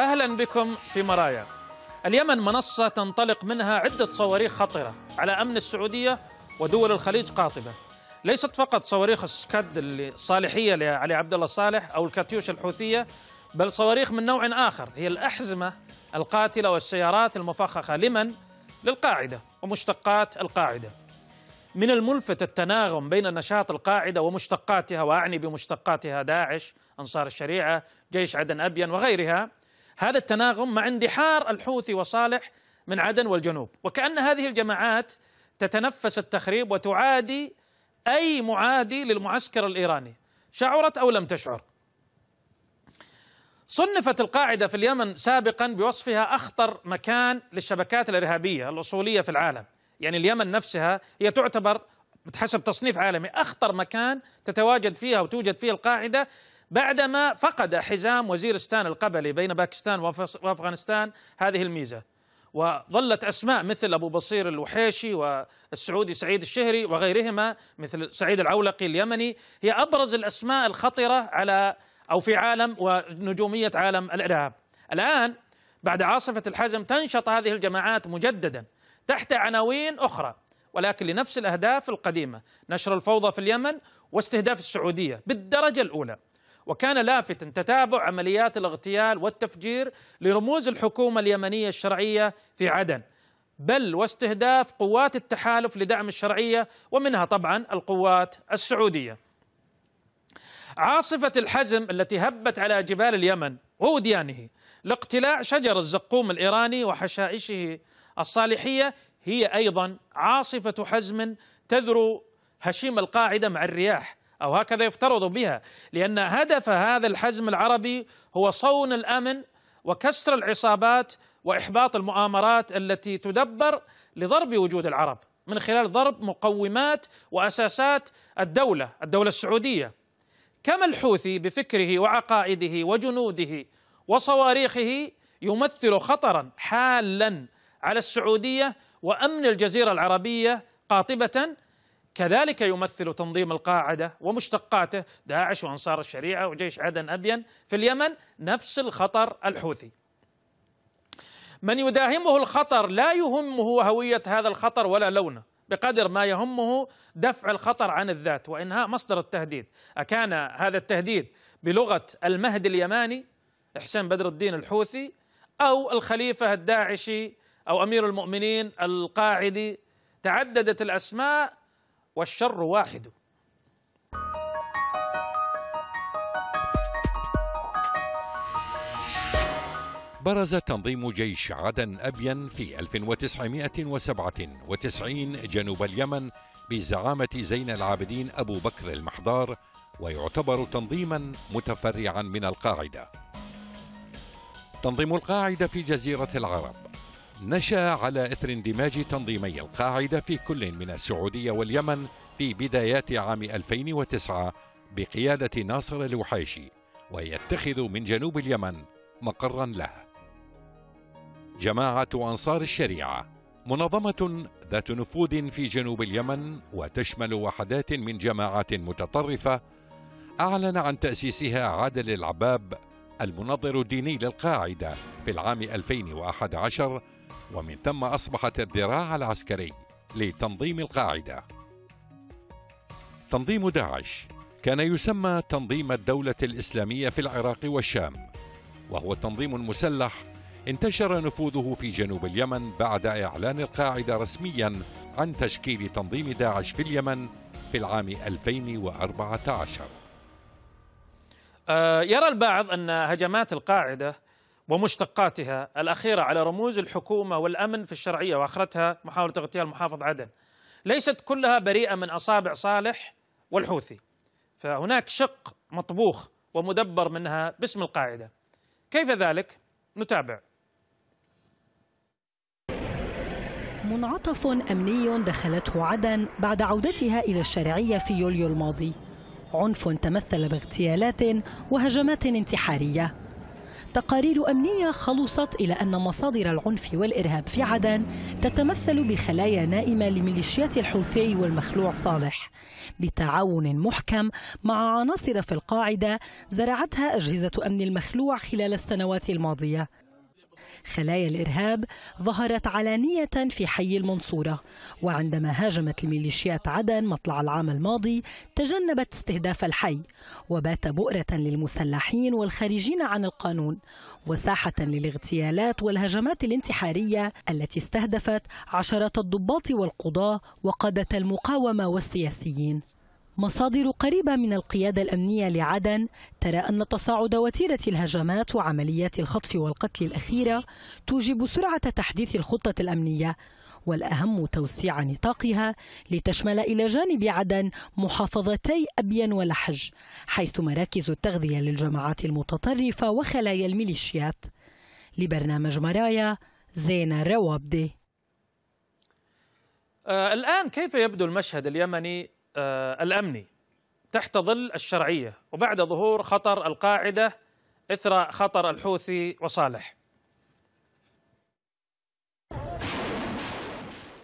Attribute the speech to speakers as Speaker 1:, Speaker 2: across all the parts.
Speaker 1: أهلا بكم في مرايا اليمن منصة تنطلق منها عدة صواريخ خطرة على أمن السعودية ودول الخليج قاطبة ليست فقط صواريخ السكاد الصالحية لعلي عبد الله صالح أو الكاتيوش الحوثية بل صواريخ من نوع آخر هي الأحزمة القاتلة والسيارات المفخخة لمن؟ للقاعدة ومشتقات القاعدة من الملفت التناغم بين نشاط القاعدة ومشتقاتها وأعني بمشتقاتها داعش أنصار الشريعة جيش عدن أبين وغيرها هذا التناغم مع اندحار الحوثي وصالح من عدن والجنوب وكأن هذه الجماعات تتنفس التخريب وتعادي أي معادي للمعسكر الإيراني شعرت أو لم تشعر صنفت القاعدة في اليمن سابقا بوصفها أخطر مكان للشبكات الإرهابية الأصولية في العالم يعني اليمن نفسها هي تعتبر بحسب تصنيف عالمي أخطر مكان تتواجد فيها وتوجد فيه القاعدة بعدما فقد حزام وزيرستان القبلي بين باكستان وافغانستان هذه الميزه وظلت اسماء مثل ابو بصير الوحيشي والسعودي سعيد الشهري وغيرهما مثل سعيد العولقي اليمني هي ابرز الاسماء الخطره على او في عالم ونجوميه عالم الارهاب. الان بعد عاصفه الحزم تنشط هذه الجماعات مجددا تحت عناوين اخرى ولكن لنفس الاهداف القديمه، نشر الفوضى في اليمن واستهداف السعوديه بالدرجه الاولى. وكان لافتا تتابع عمليات الاغتيال والتفجير لرموز الحكومه اليمنيه الشرعيه في عدن بل واستهداف قوات التحالف لدعم الشرعيه ومنها طبعا القوات السعوديه. عاصفه الحزم التي هبت على جبال اليمن ووديانه لاقتلاع شجر الزقوم الايراني وحشائشه الصالحيه هي ايضا عاصفه حزم تذرو هشيم القاعده مع الرياح أو هكذا يفترض بها لأن هدف هذا الحزم العربي هو صون الأمن وكسر العصابات وإحباط المؤامرات التي تدبر لضرب وجود العرب من خلال ضرب مقومات وأساسات الدولة الدولة السعودية كما الحوثي بفكره وعقائده وجنوده وصواريخه يمثل خطرا حالا على السعودية وأمن الجزيرة العربية قاطبة كذلك يمثل تنظيم القاعده ومشتقاته داعش وانصار الشريعه وجيش عدن ابين في اليمن نفس الخطر الحوثي. من يداهمه الخطر لا يهمه هويه هذا الخطر ولا لونه بقدر ما يهمه دفع الخطر عن الذات وانهاء مصدر التهديد، اكان هذا التهديد بلغه المهدي اليماني احسان بدر الدين الحوثي او الخليفه الداعشي او امير المؤمنين القاعدي تعددت الاسماء والشر واحد
Speaker 2: برز تنظيم جيش عدن أبين في 1997 جنوب اليمن بزعامة زين العابدين أبو بكر المحضار ويعتبر تنظيما متفرعا من القاعدة تنظيم القاعدة في جزيرة العرب نشا على اثر اندماج تنظيمي القاعده في كل من السعوديه واليمن في بدايات عام 2009 بقياده ناصر الوحيشي ويتخذ من جنوب اليمن مقرا له. جماعه انصار الشريعه منظمه ذات نفوذ في جنوب اليمن وتشمل وحدات من جماعات متطرفه اعلن عن تاسيسها عادل العباب المنظر الديني للقاعدة في العام 2011 ومن ثم أصبحت الذراع العسكري لتنظيم القاعدة تنظيم داعش كان يسمى تنظيم الدولة الإسلامية في العراق والشام وهو تنظيم مسلح انتشر نفوذه في جنوب اليمن بعد إعلان القاعدة رسميا عن تشكيل تنظيم داعش في اليمن في العام 2014 آه، يرى البعض أن هجمات القاعدة
Speaker 1: ومشتقاتها الأخيرة على رموز الحكومة والأمن في الشرعية وآخرتها محاولة اغتيال المحافظ عدن ليست كلها بريئة من أصابع صالح والحوثي فهناك شق مطبوخ ومدبر منها باسم القاعدة كيف ذلك؟ نتابع
Speaker 3: منعطف أمني دخلته عدن بعد عودتها إلى الشرعية في يوليو الماضي عنف تمثل باغتيالات وهجمات انتحارية تقارير أمنية خلصت إلى أن مصادر العنف والإرهاب في عدن تتمثل بخلايا نائمة لميليشيات الحوثي والمخلوع صالح بتعاون محكم مع عناصر في القاعدة زرعتها أجهزة أمن المخلوع خلال السنوات الماضية خلايا الإرهاب ظهرت علانية في حي المنصورة وعندما هاجمت الميليشيات عدن مطلع العام الماضي تجنبت استهداف الحي وبات بؤرة للمسلحين والخارجين عن القانون وساحة للاغتيالات والهجمات الانتحارية التي استهدفت عشرات الضباط والقضاة وقادة المقاومة والسياسيين مصادر قريبة من القيادة الأمنية لعدن ترى أن تصاعد وتيرة الهجمات وعمليات الخطف والقتل الأخيرة توجب سرعة تحديث الخطة الأمنية والأهم توسيع نطاقها لتشمل إلى جانب عدن محافظتي أبين ولحج حيث مراكز التغذية للجماعات المتطرفة وخلايا الميليشيات لبرنامج مرايا زينة روابدي
Speaker 1: آه، الآن كيف يبدو المشهد اليمني آه، الامني تحت ظل الشرعيه وبعد ظهور خطر القاعده اثر خطر الحوثي
Speaker 4: وصالح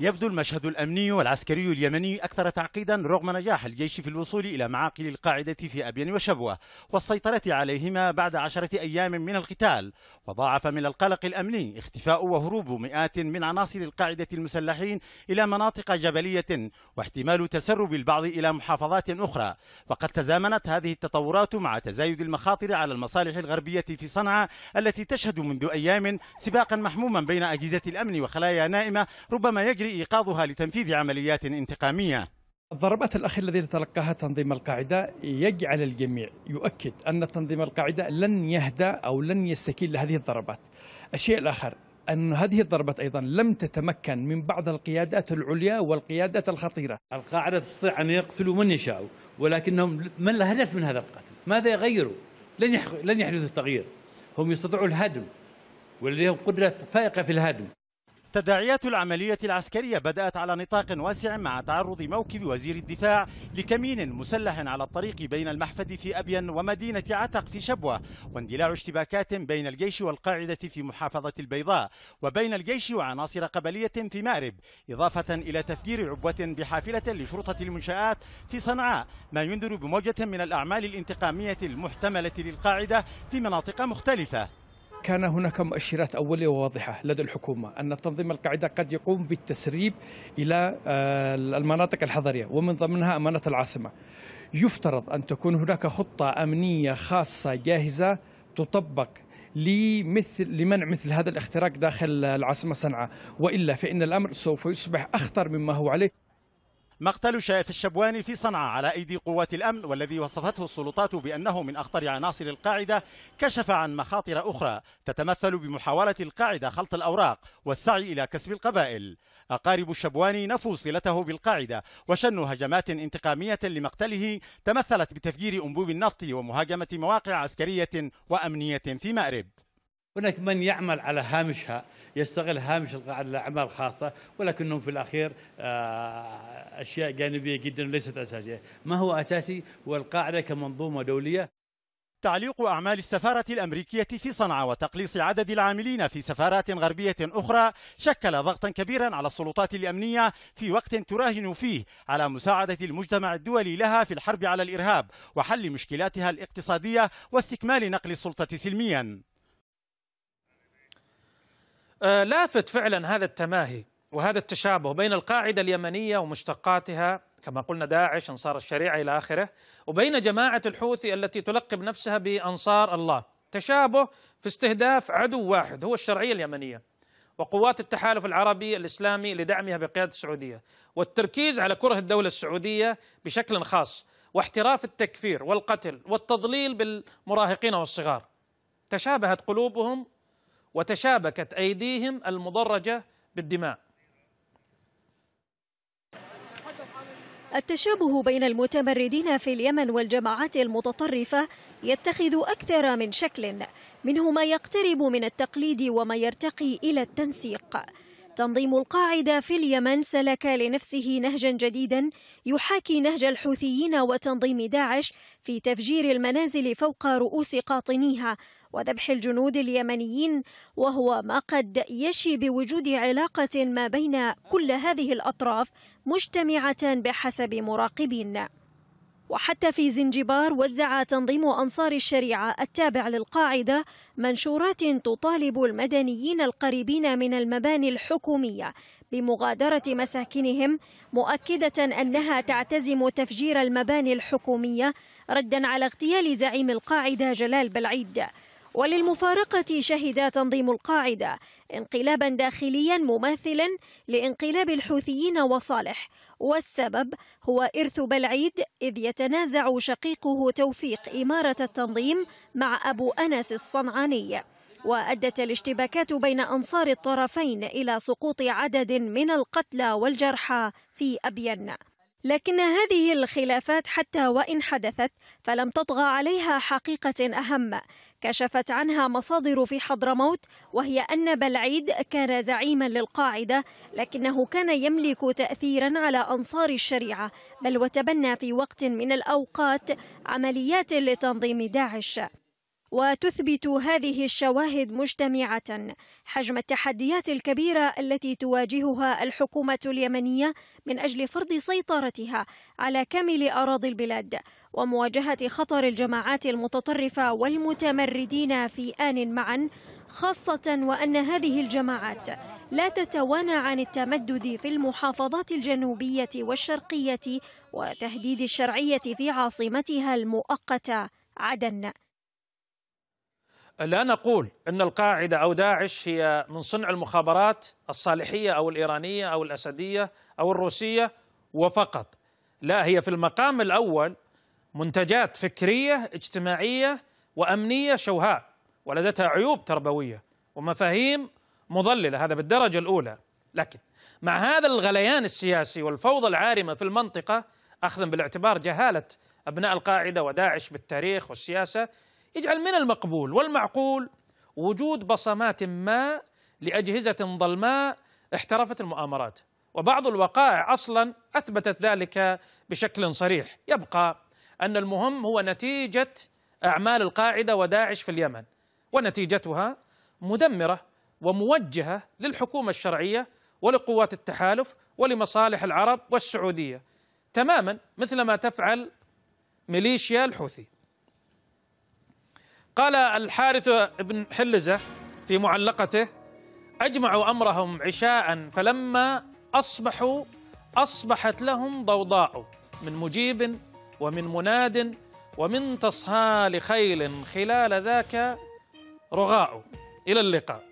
Speaker 4: يبدو المشهد الأمني والعسكري اليمني أكثر تعقيدا رغم نجاح الجيش في الوصول إلى معاقل القاعدة في أبين وشبوة والسيطرة عليهما بعد عشرة أيام من القتال وضاعف من القلق الأمني اختفاء وهروب مئات من عناصر القاعدة المسلحين إلى مناطق جبلية واحتمال تسرب البعض إلى محافظات أخرى وقد تزامنت هذه التطورات مع تزايد المخاطر على المصالح الغربية في صنعاء التي تشهد منذ أيام سباقا محموما بين أجهزة الأمن وخلايا نائمة ربما يجري إيقاظها لتنفيذ عمليات انتقامية الضربات الأخيرة التي تلقاها تنظيم القاعدة يجعل الجميع يؤكد أن تنظيم القاعدة لن يهدى أو لن يستكين لهذه
Speaker 1: الضربات الشيء الآخر أن هذه الضربات أيضا لم تتمكن من بعض القيادات
Speaker 4: العليا والقيادات الخطيرة القاعدة تستطيع أن يقتلوا من يشاء ولكنهم ما الهدف من هذا القتل ماذا يغيروا لن, لن يحدث التغيير هم يستطيعوا الهدم ولديهم قدرة فائقة في الهدم تداعيات العملية العسكرية بدأت على نطاق واسع مع تعرض موكب وزير الدفاع لكمين مسلح على الطريق بين المحفد في أبين ومدينة عتق في شبوة واندلاع اشتباكات بين الجيش والقاعدة في محافظة البيضاء وبين الجيش وعناصر قبلية في مأرب إضافة إلى تفجير عبوة بحافلة لشرطة المنشآت في صنعاء ما ينذر بموجة من الأعمال الانتقامية المحتملة للقاعدة في مناطق مختلفة
Speaker 1: كان هناك مؤشرات أولية وواضحه لدى الحكومة أن تنظيم القاعدة قد يقوم بالتسريب إلى آه، المناطق الحضرية ومن ضمنها أمانة العاصمة يفترض أن تكون هناك خطة أمنية خاصة جاهزة تطبق لمثل
Speaker 4: لمنع مثل هذا الاختراق داخل العاصمة صنعاء وإلا فإن الأمر سوف يصبح أخطر مما هو عليه مقتل شايف الشبواني في صنعاء على أيدي قوات الأمن والذي وصفته السلطات بأنه من أخطر عناصر القاعدة كشف عن مخاطر أخرى تتمثل بمحاولة القاعدة خلط الأوراق والسعي إلى كسب القبائل أقارب الشبواني نفوا صلته بالقاعدة وشنوا هجمات انتقامية لمقتله تمثلت بتفجير أنبوب النفط ومهاجمة مواقع عسكرية وأمنية في مأرب هناك من يعمل على هامشها يستغل هامش الاعمال الخاصه ولكنهم في الاخير آه، اشياء جانبيه جدا ليست اساسيه، ما هو اساسي هو القاعده كمنظومه دوليه تعليق أعمال السفارة الأمريكية في صنعاء وتقليص عدد العاملين في سفارات غربية أخرى شكل ضغطا كبيرا على السلطات الأمنية في وقت تراهن فيه على مساعدة المجتمع الدولي لها في الحرب على الإرهاب وحل مشكلاتها الاقتصادية واستكمال نقل السلطة سلميا آه، لافت فعلا هذا التماهي وهذا التشابه بين
Speaker 1: القاعده اليمنيه ومشتقاتها كما قلنا داعش انصار الشريعه الى اخره وبين جماعه الحوثي التي تلقب نفسها بانصار الله تشابه في استهداف عدو واحد هو الشرعيه اليمنيه وقوات التحالف العربي الاسلامي لدعمها بقياده السعوديه والتركيز على كره الدوله السعوديه بشكل خاص واحتراف التكفير والقتل والتضليل بالمراهقين والصغار تشابهت قلوبهم وتشابكت ايديهم المضرجه بالدماء
Speaker 5: التشابه بين المتمردين في اليمن والجماعات المتطرفة يتخذ أكثر من شكل منه ما يقترب من التقليد وما يرتقي إلى التنسيق تنظيم القاعدة في اليمن سلك لنفسه نهجا جديدا يحاكي نهج الحوثيين وتنظيم داعش في تفجير المنازل فوق رؤوس قاطنيها وذبح الجنود اليمنيين وهو ما قد يشي بوجود علاقة ما بين كل هذه الأطراف مجتمعة بحسب مراقبين وحتى في زنجبار وزع تنظيم أنصار الشريعة التابع للقاعدة منشورات تطالب المدنيين القريبين من المباني الحكومية بمغادرة مساكنهم مؤكدة أنها تعتزم تفجير المباني الحكومية ردا على اغتيال زعيم القاعدة جلال بلعيد وللمفارقة شهد تنظيم القاعدة انقلابا داخليا مماثلا لانقلاب الحوثيين وصالح والسبب هو إرث بلعيد إذ يتنازع شقيقه توفيق إمارة التنظيم مع أبو أنس الصنعاني وأدت الاشتباكات بين أنصار الطرفين إلى سقوط عدد من القتلى والجرحى في أبين لكن هذه الخلافات حتى وان حدثت فلم تطغى عليها حقيقه اهم كشفت عنها مصادر في حضرموت وهي ان بلعيد كان زعيما للقاعده لكنه كان يملك تاثيرا على انصار الشريعه بل وتبنى في وقت من الاوقات عمليات لتنظيم داعش وتثبت هذه الشواهد مجتمعة حجم التحديات الكبيرة التي تواجهها الحكومة اليمنية من أجل فرض سيطرتها على كامل أراضي البلاد ومواجهة خطر الجماعات المتطرفة والمتمردين في آن معا خاصة وأن هذه الجماعات لا تتوانى عن التمدد في المحافظات الجنوبية والشرقية وتهديد الشرعية في عاصمتها المؤقتة عدن
Speaker 1: لا نقول ان القاعده او داعش هي من صنع المخابرات الصالحيه او الايرانيه او الاسديه او الروسيه وفقط لا هي في المقام الاول منتجات فكريه اجتماعيه وامنيه شوهاء ولدتها عيوب تربويه ومفاهيم مضلله هذا بالدرجه الاولى لكن مع هذا الغليان السياسي والفوضى العارمه في المنطقه اخذا بالاعتبار جهاله ابناء القاعده وداعش بالتاريخ والسياسه اجعل من المقبول والمعقول وجود بصمات ما لأجهزة ظلماء احترفت المؤامرات وبعض الوقائع أصلا أثبتت ذلك بشكل صريح يبقى أن المهم هو نتيجة أعمال القاعدة وداعش في اليمن ونتيجتها مدمرة وموجهة للحكومة الشرعية ولقوات التحالف ولمصالح العرب والسعودية تماما مثل ما تفعل ميليشيا الحوثي قال الحارث بن حلزة في معلقته أجمعوا أمرهم عشاء فلما أصبحوا أصبحت لهم ضوضاء من مجيب ومن مناد ومن تصهال خيل خلال ذاك رغاء إلى اللقاء